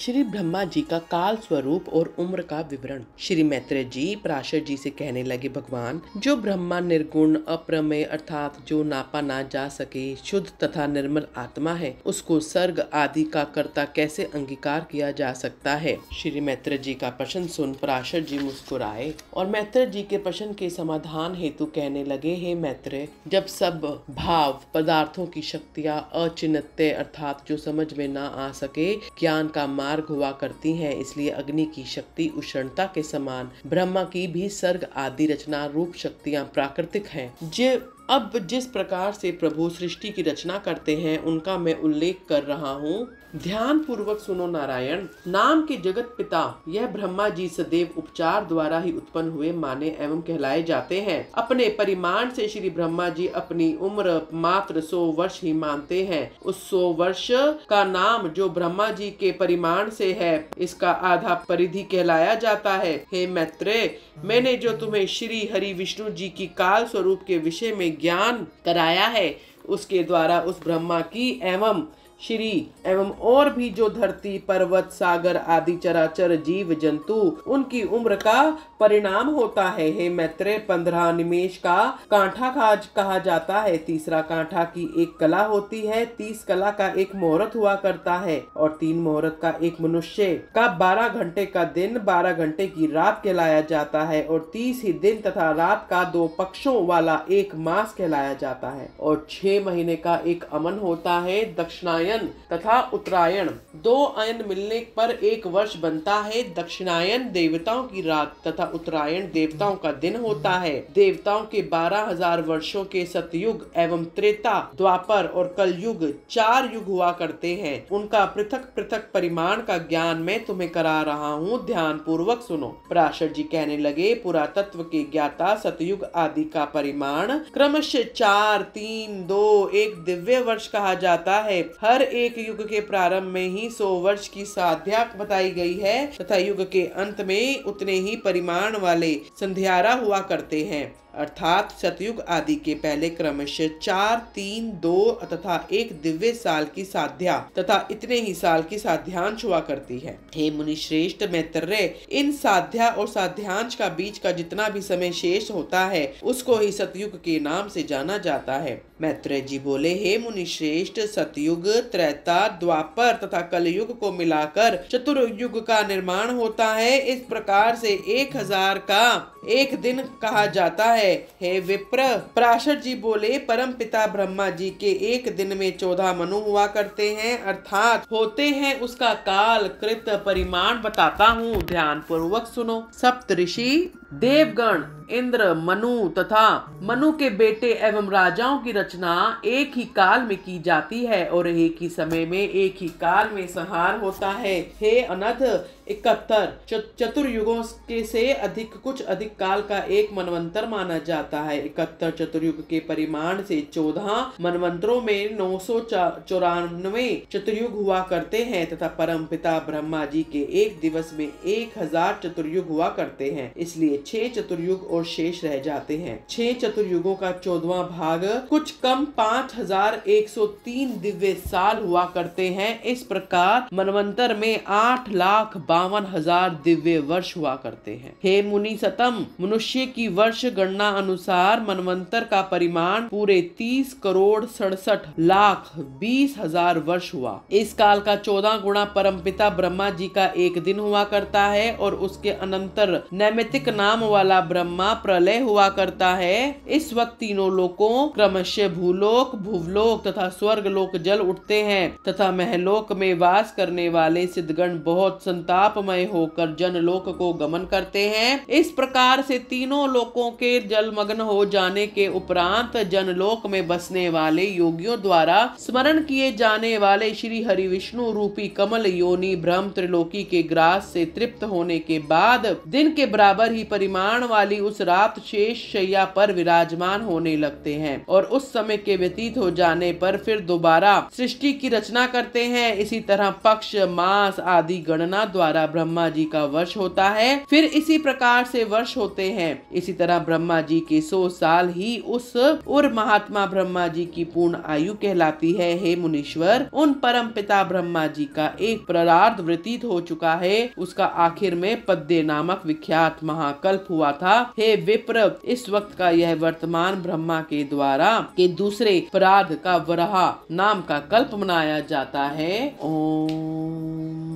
श्री ब्रह्मा जी का काल स्वरूप और उम्र का विवरण श्री मैत्र जी पराशर जी से कहने लगे भगवान जो ब्रह्मा निर्गुण अप्रमेय अर्थात जो नापा ना जा सके शुद्ध तथा निर्मल आत्मा है उसको सर्ग आदि का कर्ता कैसे अंगीकार किया जा सकता है श्री मैत्र जी का प्रश्न सुन पराशर जी मुस्कुराए और मैत्र जी के प्रश्न के समाधान हेतु कहने लगे हे मैत्र जब सब भाव पदार्थों की शक्तियाँ अचिनत्य अर्थात जो समझ में न आ सके ज्ञान का मार्ग हुआ करती हैं इसलिए अग्नि की शक्ति उष्णता के समान ब्रह्मा की भी सर्ग आदि रचना रूप शक्तियां प्राकृतिक हैं जो अब जिस प्रकार से प्रभु सृष्टि की रचना करते हैं उनका मैं उल्लेख कर रहा हूँ ध्यान पूर्वक सुनो नारायण नाम के जगत पिता यह ब्रह्मा जी सदैव उपचार द्वारा ही उत्पन्न हुए माने एवं कहलाए जाते हैं अपने परिमाण से श्री ब्रह्मा जी अपनी उम्र मात्र सौ वर्ष ही मानते हैं उस सौ वर्ष का नाम जो ब्रह्मा जी के परिमाण से है इसका आधा परिधि कहलाया जाता है हे मैत्रे मैंने जो तुम्हें श्री हरि विष्णु जी की काल स्वरूप के विषय में ज्ञान कराया है उसके द्वारा उस ब्रह्मा की एवं श्री एवं और भी जो धरती पर्वत सागर आदि चराचर जीव जंतु उनकी उम्र का परिणाम होता है हे मैत्रे पंद्रह निमेश का कांठा का कहा जाता है तीसरा कांठा की एक कला होती है तीस कला का एक मुहूर्त हुआ करता है और तीन मुहूर्त का एक मनुष्य का बारह घंटे का दिन बारह घंटे की रात कहलाया जाता है और तीस ही दिन तथा रात का दो पक्षों वाला एक मास कहलाया जाता है और छह महीने का एक अमन होता है दक्षिणायन दक्षिणायन तथा उत्तरायण दो अयन मिलने पर एक वर्ष बनता है दक्षिणायन देवताओं की रात तथा उत्तरायण देवताओं का दिन होता है देवताओं के बारह हजार वर्षो के सतयुग एवं त्रेता द्वापर और कलयुग चार युग हुआ करते हैं उनका पृथक पृथक परिमाण का ज्ञान मैं तुम्हें करा रहा हूँ ध्यान पूर्वक सुनो पराशर जी कहने लगे पुरातत्व के ज्ञाता सतयुग आदि का परिमाण क्रमश चार तीन दो एक दिव्य वर्ष कहा जाता है हर हर एक युग के प्रारंभ में ही सौ वर्ष की साध्या बताई गई है तथा युग के अंत में उतने ही परिमाण वाले संध्यारा हुआ करते हैं अर्थात सतयुग आदि के पहले क्रमशः चार तीन दो तथा एक दिव्य साल की साध्या तथा इतने ही साल की साध्यांश हुआ करती है हे मुनि श्रेष्ठ मैत्र इन साध्या और साध्यांश का बीच का जितना भी समय शेष होता है उसको ही सतयुग के नाम से जाना जाता है मैत्र जी बोले हे मुनि श्रेष्ठ सतयुग त्रेता द्वापर तथा कलयुग को मिलाकर चतुर्युग का निर्माण होता है इस प्रकार से एक हजार का एक दिन कहा जाता है हे विप्र पराशर जी बोले परम पिता ब्रह्मा जी के एक दिन में चौदह मनु हुआ करते हैं अर्थात होते हैं उसका काल कृत परिमाण बताता हूँ ध्यान पूर्वक सुनो सप्त ऋषि देवगण इंद्र मनु तथा मनु के बेटे एवं राजाओं की रचना एक ही काल में की जाती है और एक ही समय में एक ही काल में संहार होता है हे अनथ इकहत्तर चतुर्युगों के से अधिक कुछ अधिक काल का एक मनवंतर माना जाता है इकहत्तर चतुर्युग के परिमाण से चौदह मनवंतरों में नौ सौ चौरानवे चतुर्युग हुआ करते हैं तथा परम पिता ब्रह्मा जी के एक दिवस में एक हजार चतुर्युग हुआ करते हैं इसलिए छह चतुर्युग और शेष रह जाते हैं छह चतुर्युगों का चौदवा भाग कुछ कम पाँच हजार एक सौ तीन दिव्य साल हुआ करते हैं इस प्रकार मनवंतर में आठ लाख बावन हजार दिव्य वर्ष हुआ करते हैं हे मुनि सतम मनुष्य की वर्ष गणना अनुसार मनवंतर का परिमाण पूरे तीस करोड़ सड़सठ लाख बीस हजार वर्ष हुआ इस काल का चौदह गुणा पिता ब्रह्मा जी का एक दिन हुआ करता है और उसके अनंतर नैमितिक नाम वाला ब्रह्मा प्रलय हुआ करता है इस वक्त तीनों लोकों क्रमश भूलोक भूवलोक तथा स्वर्ग लोक जल उठते हैं तथा महलोक में वास करने वाले सिद्धगण बहुत संतापमय होकर जनलोक को गमन करते हैं इस प्रकार प्रकार से तीनों लोकों के जलमग्न हो जाने के उपरांत जनलोक में बसने वाले योगियों द्वारा स्मरण किए जाने वाले श्री हरि विष्णु रूपी कमल योनि ब्रह्म त्रिलोकी के ग्रास से तृप्त होने के बाद दिन के बराबर ही परिमाण वाली उस रात शेष शैया पर विराजमान होने लगते हैं और उस समय के व्यतीत हो जाने पर फिर दोबारा सृष्टि की रचना करते हैं इसी तरह पक्ष मास आदि गणना द्वारा ब्रह्मा जी का वर्ष होता है फिर इसी प्रकार से वर्ष होते हैं इसी तरह ब्रह्मा जी के सौ साल ही उस उर महात्मा ब्रह्मा जी की पूर्ण आयु कहलाती है हे मुनीश्वर उन परम पिता ब्रह्मा जी का एक प्रार्थ व्यतीत हो चुका है उसका आखिर में पद्य नामक विख्यात महाकल्प हुआ था हे विप्र इस वक्त का यह वर्तमान ब्रह्मा के द्वारा के दूसरे प्रार्ध का वराह नाम का कल्प मनाया जाता है ओम